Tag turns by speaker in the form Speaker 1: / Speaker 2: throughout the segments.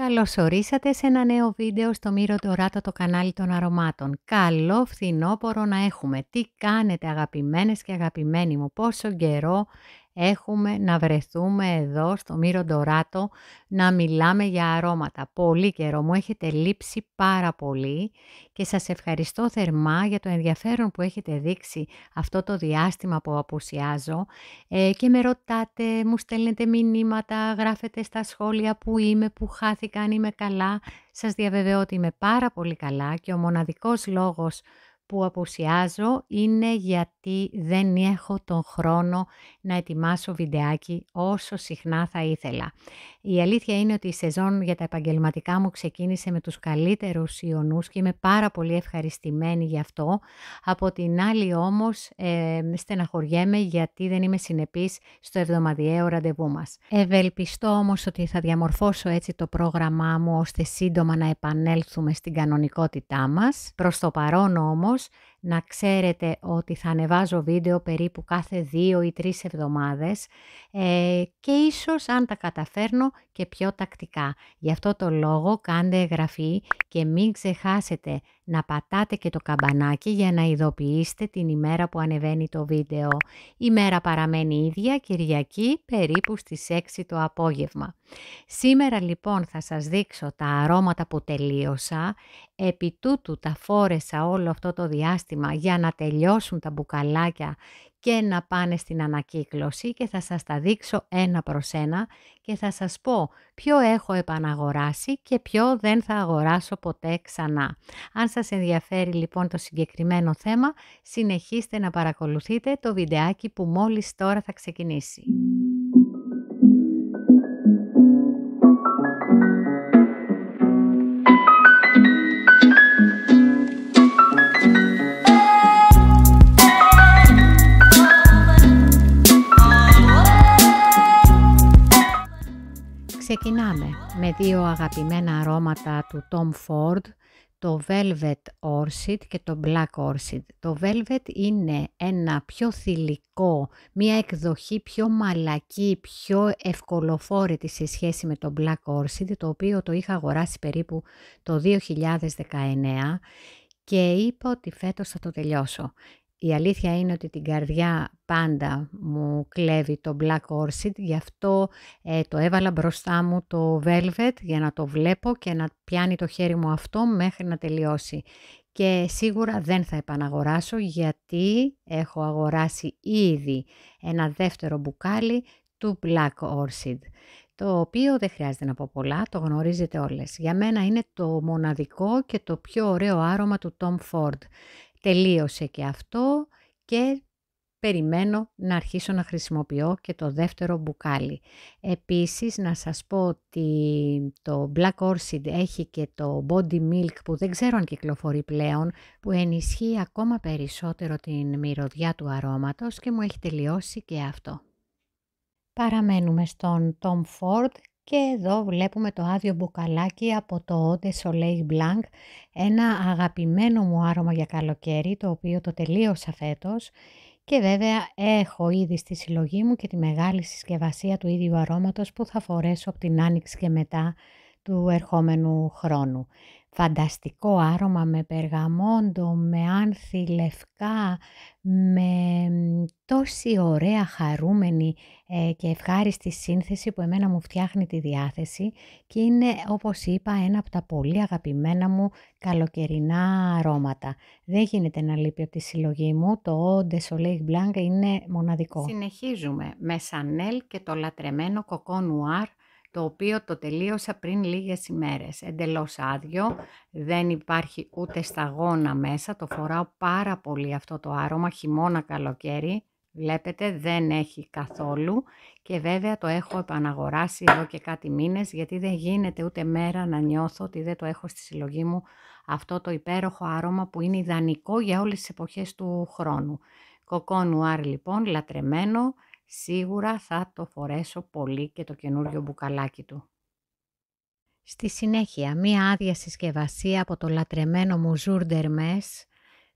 Speaker 1: Καλώς ορίσατε σε ένα νέο βίντεο στο Μύρο Τωράτο το κανάλι των αρωμάτων. Καλό φθινόπορο να έχουμε. Τι κάνετε αγαπημένες και αγαπημένοι μου. Πόσο καιρό έχουμε να βρεθούμε εδώ στο Μύρο Ντοράτο να μιλάμε για αρώματα. Πολύ καιρό μου έχετε λείψει πάρα πολύ και σας ευχαριστώ θερμά για το ενδιαφέρον που έχετε δείξει αυτό το διάστημα που απουσιάζω ε, και με ρωτάτε, μου στέλνετε μηνύματα, γράφετε στα σχόλια που είμαι, που χάθηκαν, είμαι καλά. Σας διαβεβαιώ ότι είμαι πάρα πολύ καλά και ο μοναδικός λόγος που απουσιάζω είναι γιατί δεν έχω τον χρόνο να ετοιμάσω βιντεάκι όσο συχνά θα ήθελα. Η αλήθεια είναι ότι η σεζόν για τα επαγγελματικά μου ξεκίνησε με τους καλύτερους ιονούς και είμαι πάρα πολύ ευχαριστημένη γι' αυτό. Από την άλλη όμως ε, στεναχωριέμαι γιατί δεν είμαι συνεπής στο εβδομαδιαίο ραντεβού μας. Ευελπιστώ όμως ότι θα διαμορφώσω έτσι το πρόγραμμά μου ώστε σύντομα να επανέλθουμε στην κανονικότητά μας. Προς το παρόν όμως να ξέρετε ότι θα ανεβάζω βίντεο περίπου κάθε δύο ή τρεις εβδομάδες ε, και ίσως αν τα καταφέρνω και πιο τακτικά. Γι' αυτό το λόγο κάντε εγγραφή και μην ξεχάσετε να πατάτε και το καμπανάκι για να ειδοποιήσετε την ημέρα που ανεβαίνει το βίντεο. Η μέρα παραμένει ίδια, Κυριακή, περίπου στις 6 το απόγευμα. Σήμερα λοιπόν θα σας δείξω τα αρώματα που τελείωσα. Επί τούτου τα φόρεσα όλο αυτό το διάστημα για να τελειώσουν τα μπουκαλάκια και να πάνε στην ανακύκλωση και θα σας τα δείξω ένα προς ένα και θα σας πω ποιο έχω επαναγοράσει και ποιο δεν θα αγοράσω ποτέ ξανά. Αν σας ενδιαφέρει λοιπόν το συγκεκριμένο θέμα, συνεχίστε να παρακολουθείτε το βιντεάκι που μόλις τώρα θα ξεκινήσει. ξεκινάμε με δύο αγαπημένα αρώματα του Tom Ford, το Velvet Orchid και το Black Orchid. Το Velvet είναι ένα πιο θηλυκό, μια εκδοχή πιο μαλακή, πιο ευκολοφόρητη σε σχέση με το Black Orchid, το οποίο το είχα αγοράσει περίπου το 2019 και είπα ότι φέτος θα το τελειώσω. Η αλήθεια είναι ότι την καρδιά πάντα μου κλέβει το Black Orchid, γι' αυτό ε, το έβαλα μπροστά μου το Velvet για να το βλέπω και να πιάνει το χέρι μου αυτό μέχρι να τελειώσει. Και σίγουρα δεν θα επαναγοράσω γιατί έχω αγοράσει ήδη ένα δεύτερο μπουκάλι του Black Orchid το οποίο δεν χρειάζεται να πω πολλά, το γνωρίζετε όλες. Για μένα είναι το μοναδικό και το πιο ωραίο άρωμα του Tom Ford. Τελείωσε και αυτό και περιμένω να αρχίσω να χρησιμοποιώ και το δεύτερο μπουκάλι. Επίσης να σας πω ότι το Black Orchid έχει και το Body Milk που δεν ξέρω αν κυκλοφορεί πλέον που ενισχύει ακόμα περισσότερο την μυρωδιά του αρώματος και μου έχει τελειώσει και αυτό. Παραμένουμε στον Tom Ford και εδώ βλέπουμε το άδειο μπουκαλάκι από το Ode Soleil Blanc, ένα αγαπημένο μου άρωμα για καλοκαίρι, το οποίο το τελείωσα φέτος. Και βέβαια έχω ήδη στη συλλογή μου και τη μεγάλη συσκευασία του ίδιου αρώματος που θα φορέσω από την Άνοιξη και μετά του ερχόμενου χρόνου φανταστικό άρωμα με περγαμόντο, με άνθη λευκά, με τόση ωραία χαρούμενη ε, και ευχάριστη σύνθεση που εμένα μου φτιάχνει τη διάθεση και είναι όπως είπα ένα από τα πολύ αγαπημένα μου καλοκαιρινά αρώματα. Δεν γίνεται να λείπει από τη συλλογή μου, το de Soleil Blanc είναι μοναδικό. Συνεχίζουμε με Chanel και το λατρεμένο Coco Noir το οποίο το τελείωσα πριν λίγες ημέρες. Εντελώς άδειο, δεν υπάρχει ούτε σταγόνα μέσα, το φοράω πάρα πολύ αυτό το άρωμα, χειμώνα καλοκαίρι, βλέπετε δεν έχει καθόλου και βέβαια το έχω επαναγοράσει εδώ και κάτι μήνες γιατί δεν γίνεται ούτε μέρα να νιώθω ότι δεν το έχω στη συλλογή μου αυτό το υπέροχο άρωμα που είναι ιδανικό για όλες τις εποχές του χρόνου. Κοκό νουάρ λοιπόν, λατρεμένο, Σίγουρα θα το φορέσω πολύ και το καινούριο μπουκαλάκι του. Στη συνέχεια, μία άδεια συσκευασία από το λατρεμένο μου Jour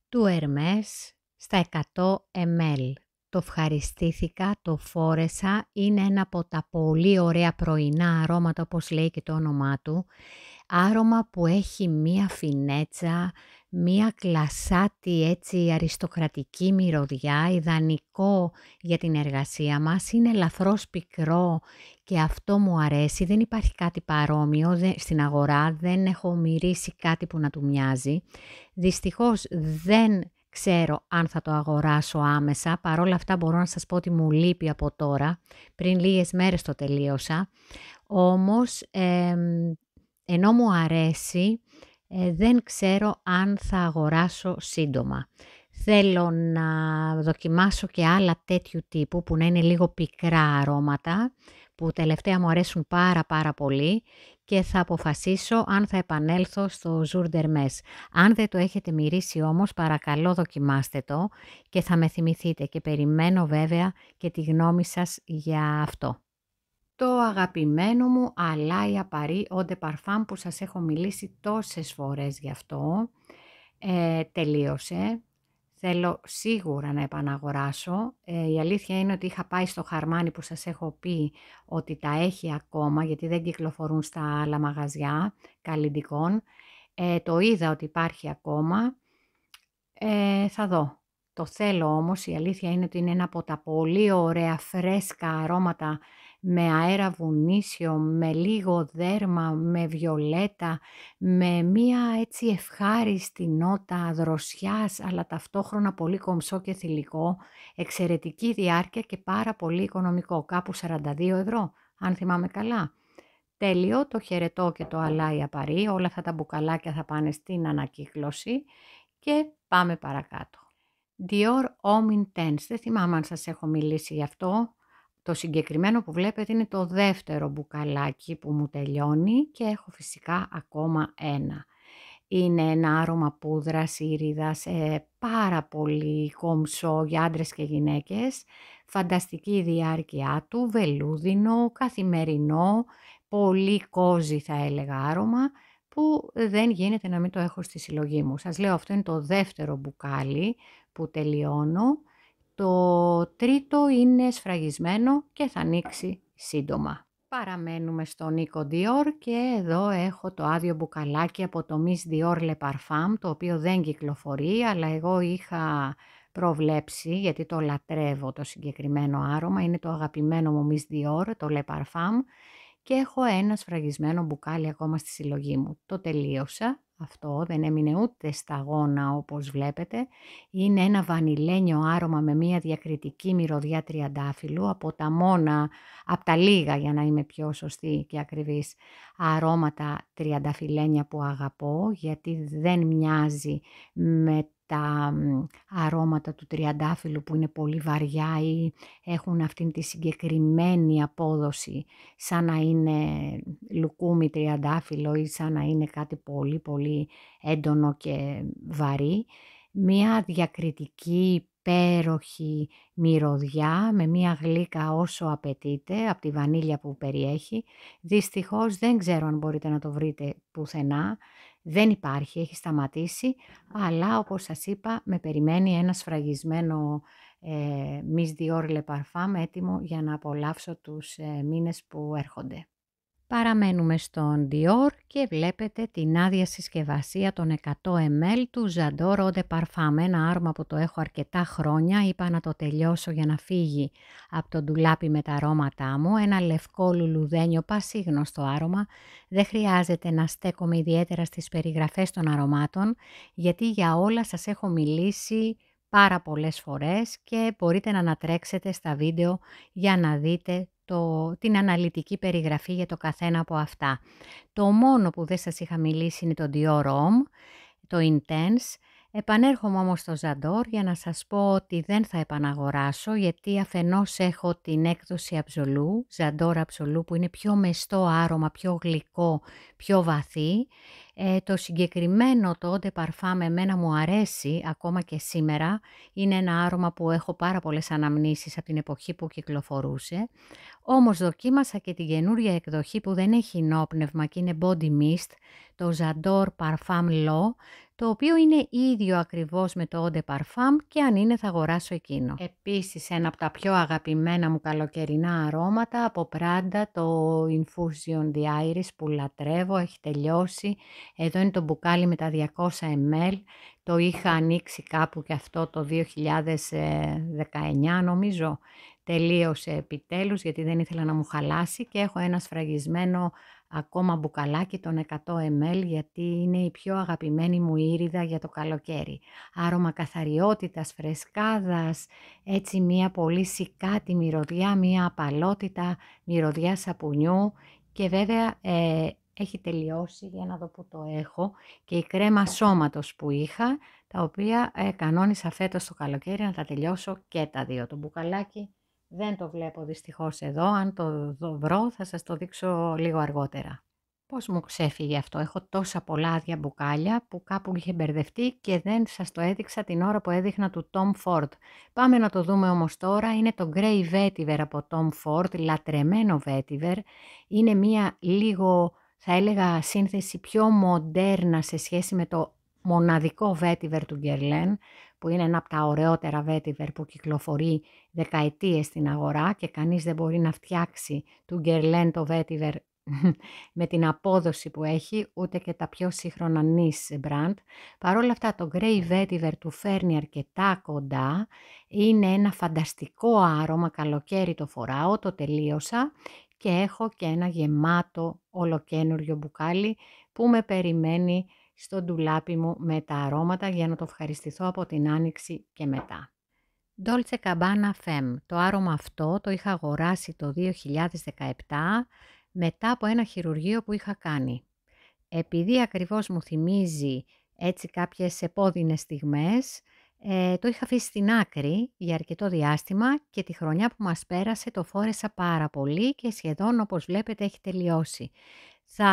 Speaker 1: του Ερμές στα 100 ml το ευχαριστήθηκα, το φόρεσα, είναι ένα από τα πολύ ωραία πρωινά αρώματα όπως λέει και το όνομά του. Άρωμα που έχει μία φινέτσα, μία κλασάτη έτσι αριστοκρατική μυρωδιά, ιδανικό για την εργασία μας, είναι λαθρός πικρό και αυτό μου αρέσει, δεν υπάρχει κάτι παρόμοιο στην αγορά, δεν έχω μυρίσει κάτι που να του μοιάζει. Δυστυχώς δεν ξέρω αν θα το αγοράσω άμεσα. Παρόλα αυτά μπορώ να σας πω ότι μου λείπει από τώρα. Πριν λίγες μέρες το τελείωσα. Όμως, ενώ μου αρέσει, ε, δεν ξέρω αν θα αγοράσω σύντομα. Θέλω να δοκιμάσω και άλλα τέτοιου τύπου που να είναι λίγο πικρά αρώματα που τελευταία μου αρέσουν πάρα πάρα πολύ και θα αποφασίσω αν θα επανέλθω στο Jour Αν δεν το έχετε μυρίσει όμως παρακαλώ δοκιμάστε το και θα με θυμηθείτε και περιμένω βέβαια και τη γνώμη σας για αυτό. Το αγαπημένο μου Αλάια Παρί Όντε παρφάν που σας έχω μιλήσει τόσες φορές γι' αυτό ε, τελείωσε Θέλω σίγουρα να επαναγοράσω. Ε, η αλήθεια είναι ότι είχα πάει στο χαρμάνι που σας έχω πει ότι τα έχει ακόμα, γιατί δεν κυκλοφορούν στα άλλα μαγαζιά καλλιντικών. Ε, το είδα ότι υπάρχει ακόμα. Ε, θα δω. Το θέλω όμως, η αλήθεια είναι ότι είναι ένα από τα πολύ ωραία φρέσκα αρώματα με αέρα βουνίσιο, με λίγο δέρμα, με βιολέτα, με μία έτσι ευχάριστη νότα δροσιάς, αλλά ταυτόχρονα πολύ κομψό και θηλυκό, εξαιρετική διάρκεια και πάρα πολύ οικονομικό, κάπου 42 ευρώ, αν θυμάμαι καλά. Τέλειο, το χαιρετό και το αλάι απαρί, όλα αυτά τα μπουκαλάκια θα πάνε στην ανακύκλωση και πάμε παρακάτω. Dior Homme Intense, δεν θυμάμαι αν σας έχω μιλήσει γι' αυτό, το συγκεκριμένο που βλέπετε είναι το δεύτερο μπουκαλάκι που μου τελειώνει και έχω φυσικά ακόμα ένα. Είναι ένα άρωμα πούδρας, ήριδας, ε, πάρα πολύ κομψό για άντρες και γυναίκες. Φανταστική η διάρκεια του, βελούδινο, καθημερινό, πολύ κόζι θα έλεγα άρωμα που δεν γίνεται να μην το έχω στη συλλογή μου. Σας λέω αυτό είναι το δεύτερο μπουκάλι που τελειώνω το τρίτο είναι σφραγισμένο και θα ανοίξει σύντομα. Παραμένουμε στον Νίκο Dior και εδώ έχω το άδειο μπουκαλάκι από το Miss Dior Le Parfum, το οποίο δεν κυκλοφορεί, αλλά εγώ είχα προβλέψει, γιατί το λατρεύω το συγκεκριμένο άρωμα, είναι το αγαπημένο μου Miss Dior, το Le Parfum και έχω ένα σφραγισμένο μπουκάλι ακόμα στη συλλογή μου. Το τελείωσα, αυτό δεν έμεινε ούτε σταγόνα όπως βλέπετε. Είναι ένα βανιλένιο άρωμα με μια διακριτική μυρωδιά τριαντάφυλλου από τα μόνα, από τα λίγα για να είμαι πιο σωστή και ακριβής, αρώματα τριανταφυλλένια που αγαπώ γιατί δεν μοιάζει με τα αρώματα του τριαντάφυλλου που είναι πολύ βαριά ή έχουν αυτή τη συγκεκριμένη απόδοση σαν να είναι λουκούμι τριαντάφυλλο ή σαν να είναι κάτι πολύ πολύ έντονο και βαρύ. Μία διακριτική υπέροχη μυρωδιά με μία γλύκα όσο απαιτείται από τη βανίλια που περιέχει. Δυστυχώς δεν ξέρω αν μπορείτε να το βρείτε πουθενά δεν υπάρχει, έχει σταματήσει, αλλά όπως σας είπα με περιμένει ένα σφραγισμένο ε, Miss Dior Le Parfum έτοιμο για να απολαύσω τους ε, μήνες που έρχονται. Παραμένουμε στον Dior και βλέπετε την άδεια συσκευασία των 100 ml του Zandor Eau de Parfum. Ένα άρμα που το έχω αρκετά χρόνια, είπα να το τελειώσω για να φύγει από το ντουλάπι με τα αρώματά μου. Ένα λευκό λουλουδένιο πασίγνωστο άρωμα. Δεν χρειάζεται να στέκομαι ιδιαίτερα στις περιγραφές των αρωμάτων, γιατί για όλα σας έχω μιλήσει πάρα πολλές φορές και μπορείτε να ανατρέξετε στα βίντεο για να δείτε το, την αναλυτική περιγραφή για το καθένα από αυτά. Το μόνο που δεν σας είχα μιλήσει είναι το Dior Homme, το Intense. Επανέρχομαι όμως στο Ζαντόρ για να σας πω ότι δεν θα επαναγοράσω γιατί αφενός έχω την έκδοση αψολού, Ζαντόρ αψολού που είναι πιο μεστό άρωμα, πιο γλυκό, πιο βαθύ ε, το συγκεκριμένο το Eau de Parfum εμένα μου αρέσει ακόμα και σήμερα. Είναι ένα άρωμα που έχω πάρα πολλές αναμνήσεις από την εποχή που κυκλοφορούσε. Όμως δοκίμασα και την καινούρια εκδοχή που δεν έχει νόπνευμα και είναι body mist, το ζαντόρ Parfum L'Eau, το οποίο είναι ίδιο ακριβώς με το Eau de Parfum και αν είναι θα αγοράσω εκείνο. Επίσης ένα από τα πιο αγαπημένα μου καλοκαιρινά αρώματα από πράντα, το Infusion the Iris που λατρεύω, έχει τελειώσει, εδώ είναι το μπουκάλι με τα 200 ml. Το είχα ανοίξει κάπου και αυτό το 2019 νομίζω. Τελείωσε επιτέλους γιατί δεν ήθελα να μου χαλάσει και έχω ένα σφραγισμένο ακόμα μπουκαλάκι των 100 ml γιατί είναι η πιο αγαπημένη μου ήριδα για το καλοκαίρι. Άρωμα καθαριότητας, φρεσκάδας, έτσι μια πολύ σικάτη μυρωδιά, μια απαλότητα μυρωδιά σαπουνιού και βέβαια ε, έχει τελειώσει για να δω που το έχω και η κρέμα σώματος που είχα, τα οποία ε, κανόνισα φέτος το καλοκαίρι να τα τελειώσω και τα δύο. Το μπουκαλάκι δεν το βλέπω δυστυχώς εδώ, αν το δω, βρω θα σας το δείξω λίγο αργότερα. Πώς μου ξέφυγε αυτό, έχω τόσα πολλά άδεια μπουκάλια που κάπου είχε μπερδευτεί και δεν σας το έδειξα την ώρα που έδειχνα του Tom Ford. Πάμε να το δούμε όμως τώρα, είναι το Grey Vetiver από Tom Ford, λατρεμένο Vetiver. Είναι μία λίγο θα έλεγα σύνθεση πιο μοντέρνα σε σχέση με το μοναδικό βέτιβερ του Guerlain, που είναι ένα από τα ωραιότερα βέτιβερ που κυκλοφορεί δεκαετίες στην αγορά και κανείς δεν μπορεί να φτιάξει του Guerlain το βέτιβερ με την απόδοση που έχει, ούτε και τα πιο σύγχρονα νης μπραντ. παρόλα αυτά το Grey Vetiver του φέρνει αρκετά κοντά, είναι ένα φανταστικό άρωμα, καλοκαίρι το φοράω, το τελείωσα και έχω και ένα γεμάτο ολοκένουργιο μπουκάλι που με περιμένει στο ντουλάπι μου με τα αρώματα για να το ευχαριστηθώ από την άνοιξη και μετά. Dolce Cabana Femme. Το άρωμα αυτό το είχα αγοράσει το 2017 μετά από ένα χειρουργείο που είχα κάνει. Επειδή ακριβώς μου θυμίζει έτσι κάποιες επώδυνες στιγμές, ε, το είχα αφήσει στην άκρη για αρκετό διάστημα και τη χρονιά που μας πέρασε το φόρεσα πάρα πολύ και σχεδόν όπως βλέπετε έχει τελειώσει. Θα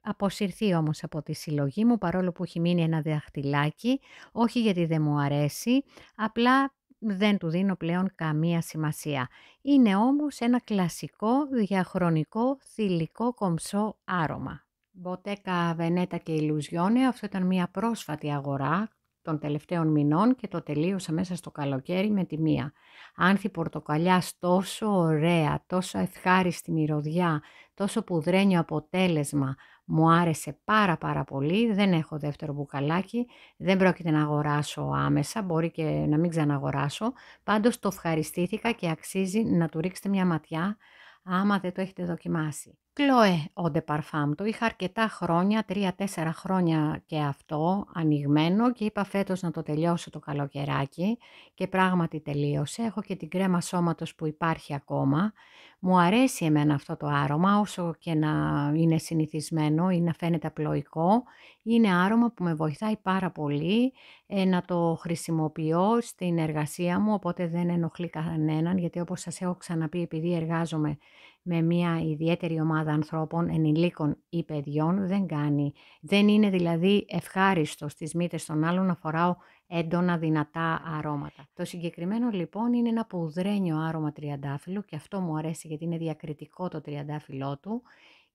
Speaker 1: αποσυρθεί όμως από τη συλλογή μου παρόλο που έχει μείνει ένα δαχτυλάκι, όχι γιατί δεν μου αρέσει, απλά δεν του δίνω πλέον καμία σημασία. Είναι όμως ένα κλασικό διαχρονικό θηλυκό κομψό άρωμα. Μποτέκα Βενέτα και Ιλουζιόνε, αυτό ήταν μια πρόσφατη αγορά, των τελευταίων μηνών και το τελείωσα μέσα στο καλοκαίρι με τη μία. Άνθη πορτοκαλιάς τόσο ωραία, τόσο ευχάριστη μυρωδιά, τόσο πουδρένιο αποτέλεσμα. Μου άρεσε πάρα πάρα πολύ, δεν έχω δεύτερο μπουκαλάκι, δεν πρόκειται να αγοράσω άμεσα, μπορεί και να μην ξαναγοράσω. Πάντως το ευχαριστήθηκα και αξίζει να του ρίξετε μια ματιά άμα δεν το έχετε δοκιμάσει. Κλοέ Όντε Παρφάμ. Το είχα αρκετά χρόνια, 3-4 χρόνια και αυτό ανοιγμένο και είπα φέτος να το τελειώσω το καλοκαιράκι και πράγματι τελείωσε. Έχω και την κρέμα σώματος που υπάρχει ακόμα. Μου αρέσει εμένα αυτό το άρωμα όσο και να είναι συνηθισμένο ή να φαίνεται απλοϊκό. Είναι άρωμα που με βοηθάει πάρα πολύ ε, να το χρησιμοποιώ στην εργασία μου οπότε δεν ενοχλεί κανέναν γιατί όπως σας έχω ξαναπεί επειδή εργάζομαι με μια ιδιαίτερη ομάδα ανθρώπων, ενηλίκων ή παιδιών, δεν κάνει. Δεν είναι δηλαδή ευχάριστο στις μύτες των άλλων να φοράω έντονα δυνατά αρώματα. Το συγκεκριμένο λοιπόν είναι ένα πουδρένιο άρωμα τριαντάφυλλο και αυτό μου αρέσει γιατί είναι διακριτικό το τριαντάφυλλό του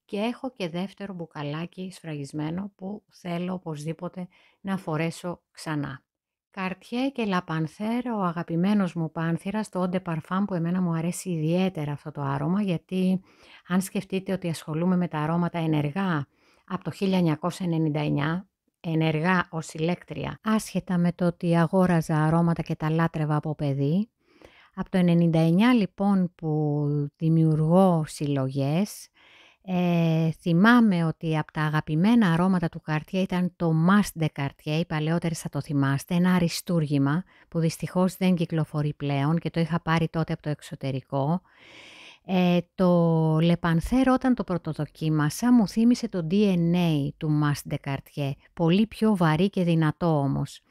Speaker 1: και έχω και δεύτερο μπουκαλάκι σφραγισμένο που θέλω οπωσδήποτε να φορέσω ξανά. Καρτιέ και Λαπανθέρ, ο αγαπημένος μου πάνθυρας, το όντε Parfum που εμένα μου αρέσει ιδιαίτερα αυτό το άρωμα, γιατί αν σκεφτείτε ότι ασχολούμαι με τα αρώματα ενεργά από το 1999, ενεργά ως ηλέκτρια, άσχετα με το ότι αγόραζα αρώματα και τα λάτρευα από παιδί. Από το 1999 λοιπόν που δημιουργώ συλλογές, ε, θυμάμαι ότι από τα αγαπημένα αρώματα του Καρτιέ ήταν το Must de Cartier, οι παλαιότεροι θα το θυμάστε, ένα αριστούργημα που δυστυχώς δεν κυκλοφορεί πλέον και το είχα πάρει τότε από το εξωτερικό. Ε, το Λεπανθέρ όταν το πρωτοδοκίμασα μου θύμισε το DNA του Must de Cartier, πολύ πιο βαρύ και δυνατό όμως.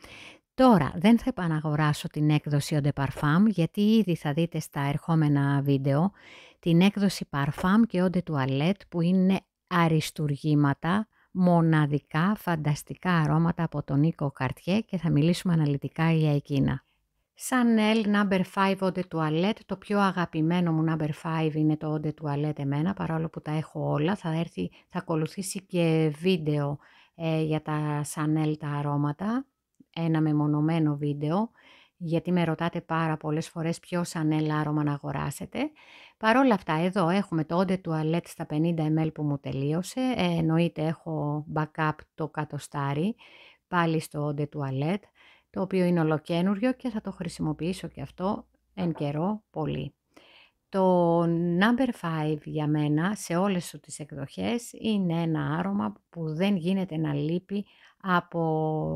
Speaker 1: Τώρα δεν θα επαναγοράσω την έκδοση Eau de Parfum γιατί ήδη θα δείτε στα ερχόμενα βίντεο την έκδοση Parfum και Eau de Toilette που είναι αριστουργήματα, μοναδικά φανταστικά αρώματα από τον Νίκο Καρτιέ και θα μιλήσουμε αναλυτικά για εκείνα. Chanel Number 5 Eau de Toilette, το πιο αγαπημένο μου Number 5 είναι το Eau de Toilette εμένα, παρόλο που τα έχω όλα, θα, έρθει, θα ακολουθήσει και βίντεο ε, για τα Chanel τα αρώματα, ένα μεμονωμένο βίντεο γιατί με ρωτάτε πάρα πολλές φορές ποιος ανέλα άρωμα να αγοράσετε. Παρ' όλα αυτά, εδώ έχουμε το Onde Toilette στα 50 ml που μου τελείωσε. Ε, εννοείται έχω backup το κατοστάρι, πάλι στο όντε Toilette, το οποίο είναι ολοκένουργιο και θα το χρησιμοποιήσω και αυτό εν καιρό πολύ. Το number 5 για μένα σε όλες σου τις εκδοχές είναι ένα άρωμα που δεν γίνεται να λείπει από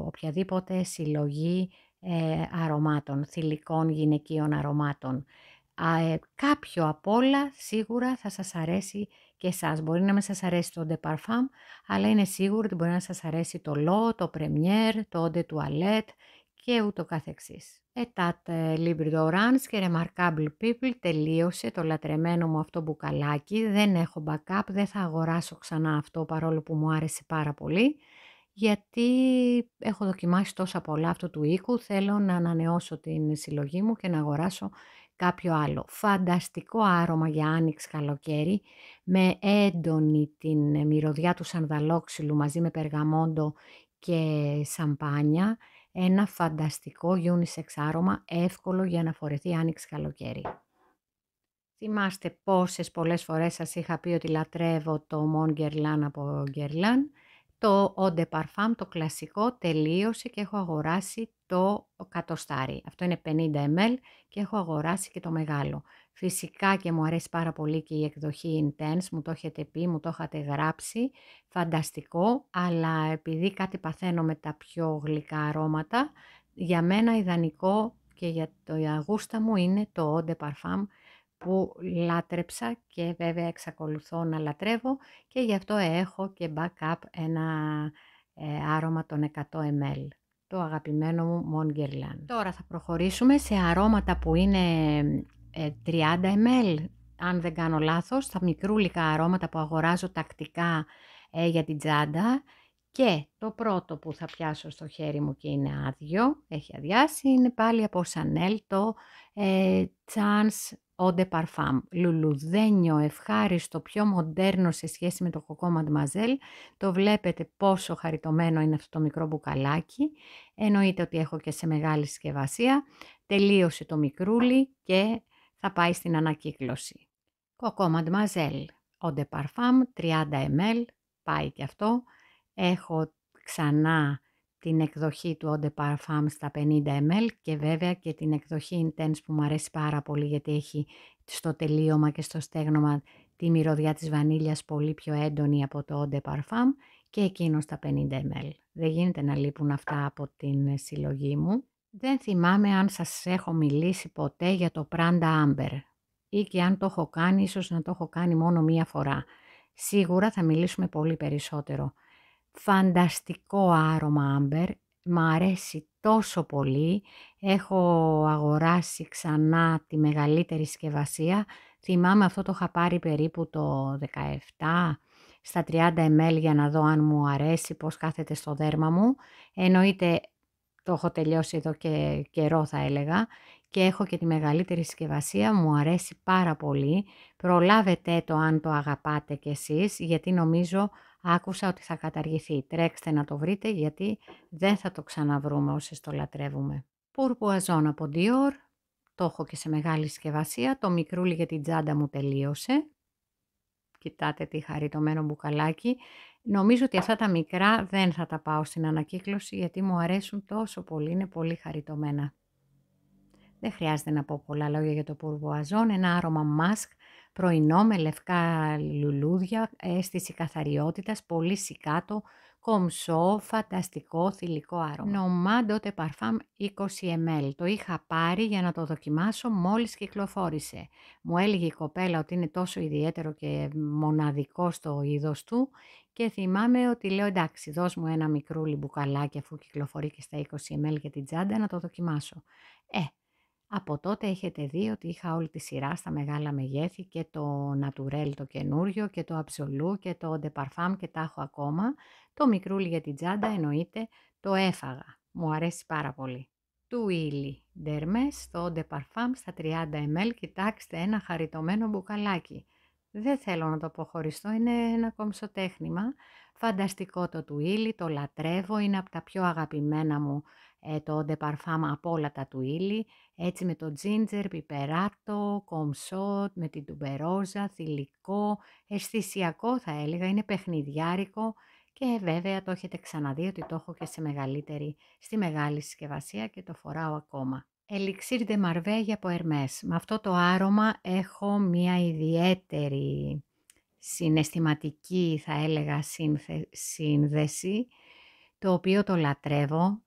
Speaker 1: οποιαδήποτε συλλογή ε, αρωμάτων, θηλυκών γυναικείων αρωμάτων. Ε, κάποιο από όλα σίγουρα θα σας αρέσει και εσάς. Μπορεί να μην σας αρέσει το De Parfum, αλλά είναι σίγουρο ότι μπορεί να σας αρέσει το L'O, το Premier, το De Toilette και ούτω καθεξής. etat Libre d'Orange και Remarkable People τελείωσε το λατρεμένο μου αυτό μπουκαλάκι. Δεν έχω backup, δεν θα αγοράσω ξανά αυτό παρόλο που μου άρεσε πάρα πολύ γιατί έχω δοκιμάσει τόσα πολλά αυτού του οίκου, θέλω να ανανεώσω την συλλογή μου και να αγοράσω κάποιο άλλο. Φανταστικό άρωμα για άνοιξη καλοκαίρι, με έντονη την μυρωδιά του σανδαλόξυλου μαζί με περγαμόντο και σαμπάνια. Ένα φανταστικό unisex άρωμα, εύκολο για να φορεθεί άνοιξη καλοκαίρι. Θυμάστε πόσες πολλές φορές σας είχα πει ότι λατρεύω το Mon Guerlain από Guerlain. Το Eau Parfum, το κλασικό, τελείωσε και έχω αγοράσει το κατοστάρι. Αυτό είναι 50 ml και έχω αγοράσει και το μεγάλο. Φυσικά και μου αρέσει πάρα πολύ και η εκδοχή Intense, μου το έχετε πει, μου το είχατε γράψει, φανταστικό, αλλά επειδή κάτι παθαίνω με τα πιο γλυκά αρώματα, για μένα ιδανικό και για το αγούστα μου είναι το Eau Parfum που λάτρεψα και βέβαια εξακολουθώ να λατρεύω και γι' αυτό έχω και backup ένα ε, άρωμα των 100 ml το αγαπημένο μου Mongerland Τώρα θα προχωρήσουμε σε αρώματα που είναι 30 ε, ml, αν δεν κάνω λάθος, τα μικρούλικα αρώματα που αγοράζω τακτικά ε, για την τσάντα και το πρώτο που θα πιάσω στο χέρι μου και είναι άδειο, έχει αδειάσει, είναι πάλι από Chanel το Chance Eau de Parfum, λουλουδένιο, ευχάριστο, πιο μοντέρνο σε σχέση με το Coco Mademoiselle. Το βλέπετε πόσο χαριτωμένο είναι αυτό το μικρό μπουκαλάκι. Εννοείται ότι έχω και σε μεγάλη συσκευασία. Τελείωσε το μικρούλι και θα πάει στην ανακύκλωση. Coco Mademoiselle, Eau de Parfum, 30 ml, πάει και αυτό. Έχω ξανά την εκδοχή του Eau Parfum στα 50 ml και βέβαια και την εκδοχή Intense που μου αρέσει πάρα πολύ γιατί έχει στο τελείωμα και στο στέγνωμα τη μυρωδιά της βανίλιας πολύ πιο έντονη από το Eau Parfum και εκείνο στα 50 ml. Δεν γίνεται να λείπουν αυτά από την συλλογή μου. Δεν θυμάμαι αν σας έχω μιλήσει ποτέ για το Pranda Amber ή και αν το έχω κάνει, ίσως να το έχω κάνει μόνο μία φορά. Σίγουρα θα μιλήσουμε πολύ περισσότερο. Φανταστικό άρωμα άμπερ, μου αρέσει τόσο πολύ. Έχω αγοράσει ξανά τη μεγαλύτερη συσκευασία. Θυμάμαι αυτό το είχα πάρει περίπου το 17 στα 30 ml για να δω αν μου αρέσει, πώς κάθεται στο δέρμα μου. Εννοείται το έχω τελειώσει εδώ και καιρό θα έλεγα και έχω και τη μεγαλύτερη συσκευασία, μου αρέσει πάρα πολύ. Προλάβετε το αν το αγαπάτε κι εσείς, γιατί νομίζω Άκουσα ότι θα καταργηθεί. Τρέξτε να το βρείτε γιατί δεν θα το ξαναβρούμε όσες το λατρεύουμε. Πουρπουαζόν από Dior. Το έχω και σε μεγάλη συσκευασία. Το μικρούλι για την τσάντα μου τελείωσε. Κοιτάτε τι χαριτωμένο μπουκαλάκι. Νομίζω ότι αυτά τα μικρά δεν θα τα πάω στην ανακύκλωση γιατί μου αρέσουν τόσο πολύ. Είναι πολύ χαριτωμένα. Δεν χρειάζεται να πω πολλά λόγια για το Πούρβο Ένα άρωμα μάσκ πρωινό με λευκά λουλούδια, αίσθηση καθαριότητας, πολύ σικάτο, κομψό, φανταστικό, θηλυκό άρωμα. άρωμα. παρφάμ 20 ml. Το είχα πάρει για να το δοκιμάσω μόλις κυκλοφόρησε. Μου έλεγε η κοπέλα ότι είναι τόσο ιδιαίτερο και μοναδικό στο είδος του και θυμάμαι ότι λέω εντάξει δώσ' μου ένα μικρούλι μπουκαλάκι αφού κυκλοφορεί και στα 20 ml για την τσάντα να το δοκιμάσω. Ε, από τότε έχετε δει ότι είχα όλη τη σειρά στα μεγάλα μεγέθη και το Naturel το καινούριο και το Absolu και το De Parfum και τα έχω ακόμα. Το μικρούλι για την τσάντα εννοείται το έφαγα. Μου αρέσει πάρα πολύ. Του ύλη Dermes το De Parfum στα 30 ml. Κοιτάξτε ένα χαριτωμένο μπουκαλάκι. Δεν θέλω να το αποχωριστώ, είναι ένα κομψοτέχνημα. Φανταστικό το του ήλι το λατρεύω, είναι από τα πιο αγαπημένα μου ε, το Parfum από όλα τα του ύλη, έτσι με το τζίντζερ, πιπεράτο, κομσότ, με την τουμπερόζα, θηλυκό, αισθησιακό θα έλεγα, είναι παιχνιδιάρικο και βέβαια το έχετε ξαναδεί ότι το έχω και σε μεγαλύτερη, στη μεγάλη συσκευασία και το φοράω ακόμα. Elixir de Marveille από Hermes. Με αυτό το άρωμα έχω μια ιδιαίτερη συναισθηματική θα έλεγα σύνδεση, το οποίο το λατρεύω,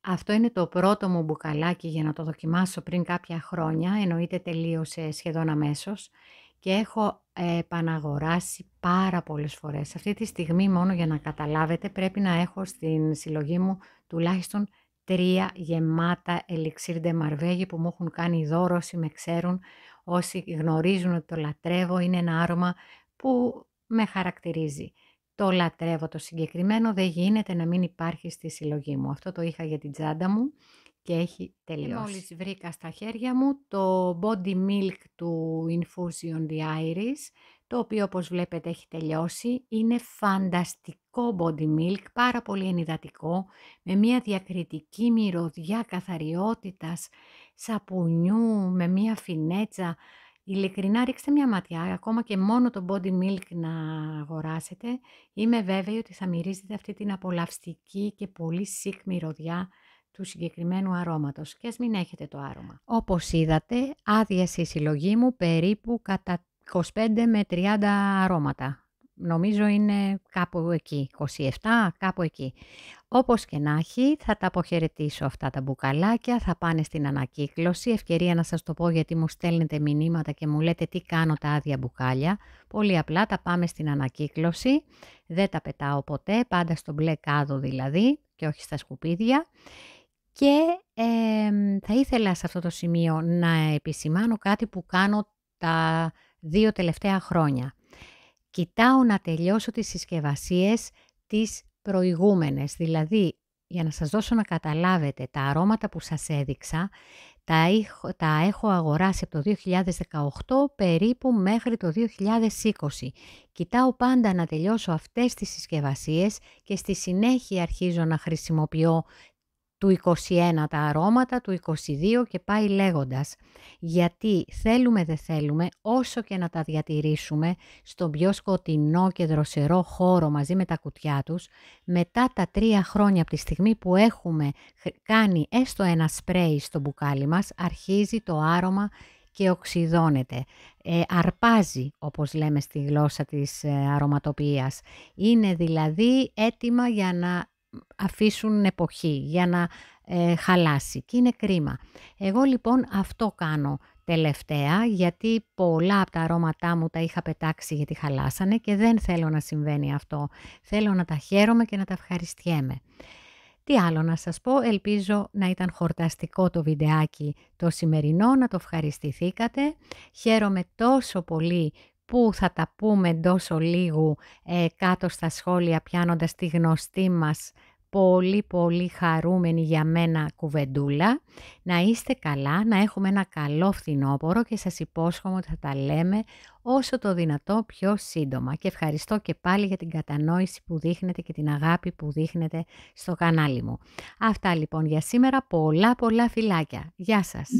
Speaker 1: αυτό είναι το πρώτο μου μπουκαλάκι για να το δοκιμάσω πριν κάποια χρόνια, εννοείται τελείωσε σχεδόν αμέσως και έχω ε, επαναγοράσει πάρα πολλές φορές. Αυτή τη στιγμή μόνο για να καταλάβετε πρέπει να έχω στην συλλογή μου τουλάχιστον τρία γεμάτα ελιξίρ μαρβέγι που μου έχουν κάνει δώρο όσοι με ξέρουν, όσοι γνωρίζουν ότι το λατρεύω, είναι ένα άρωμα που με χαρακτηρίζει. Το λατρεύω το συγκεκριμένο, δεν γίνεται να μην υπάρχει στη συλλογή μου. Αυτό το είχα για την τσάντα μου και έχει τελειώσει. Και μόλις βρήκα στα χέρια μου το body milk του Infusion The Iris, το οποίο όπως βλέπετε έχει τελειώσει. Είναι φανταστικό body milk, πάρα πολύ ενυδατικό, με μια διακριτική μυρωδιά καθαριότητας, σαπουνιού, με μια φινέτσα Ειλικρινά ρίξτε μια ματιά, ακόμα και μόνο το body milk να αγοράσετε. Είμαι βέβαιη ότι θα μυρίζετε αυτή την απολαυστική και πολύ sick μυρωδιά του συγκεκριμένου αρώματος και ας μην έχετε το άρωμα. Όπως είδατε, άδειασε η συλλογή μου περίπου κατά 25 με 30 αρώματα. Νομίζω είναι κάπου εκεί, 27, κάπου εκεί. Όπως και να έχει, θα τα αποχαιρετήσω αυτά τα μπουκαλάκια, θα πάνε στην ανακύκλωση. Ευκαιρία να σας το πω γιατί μου στέλνετε μηνύματα και μου λέτε τι κάνω τα άδεια μπουκάλια. Πολύ απλά τα πάμε στην ανακύκλωση, δεν τα πετάω ποτέ, πάντα στο μπλε κάδο δηλαδή και όχι στα σκουπίδια. Και θα ήθελα σε αυτό το σημείο να επισημάνω κάτι που κάνω τα δύο τελευταία χρόνια. Κοιτάω να τελειώσω τις συσκευασίες της προηγούμενες. Δηλαδή, για να σας δώσω να καταλάβετε, τα αρώματα που σας έδειξα τα, έχω, τα έχω αγοράσει από το 2018 περίπου μέχρι το 2020. Κοιτάω πάντα να τελειώσω αυτές τις συσκευασίες και στη συνέχεια αρχίζω να χρησιμοποιώ του 21 τα αρώματα, του 22 και πάει λέγοντας. Γιατί θέλουμε δεν θέλουμε όσο και να τα διατηρήσουμε στον πιο σκοτεινό και δροσερό χώρο μαζί με τα κουτιά τους, μετά τα τρία χρόνια από τη στιγμή που έχουμε κάνει έστω ένα σπρέι στο μπουκάλι μας, αρχίζει το άρωμα και οξυδώνεται. Ε, αρπάζει, όπως λέμε στη γλώσσα της ε, αρωματοποιίας. Είναι δηλαδή έτοιμα για να αφήσουν εποχή, για να ε, χαλάσει και είναι κρίμα. Εγώ λοιπόν αυτό κάνω τελευταία γιατί πολλά από τα αρώματά μου τα είχα πετάξει γιατί χαλάσανε και δεν θέλω να συμβαίνει αυτό. Θέλω να τα χαίρομαι και να τα ευχαριστιέμαι. Τι άλλο να σας πω, ελπίζω να ήταν χορταστικό το βιντεάκι το σημερινό, να το ευχαριστηθήκατε. Χαίρομαι τόσο πολύ που θα τα πούμε τόσο λίγο ε, κάτω στα σχόλια πιάνοντας τη γνωστή μας πολύ πολύ χαρούμενη για μένα κουβεντούλα. Να είστε καλά, να έχουμε ένα καλό φθινόπωρο και σας υπόσχομαι ότι θα τα λέμε όσο το δυνατό πιο σύντομα. Και ευχαριστώ και πάλι για την κατανόηση που δείχνετε και την αγάπη που δείχνετε στο κανάλι μου. Αυτά λοιπόν για σήμερα. Πολλά πολλά φιλάκια. Γεια σας.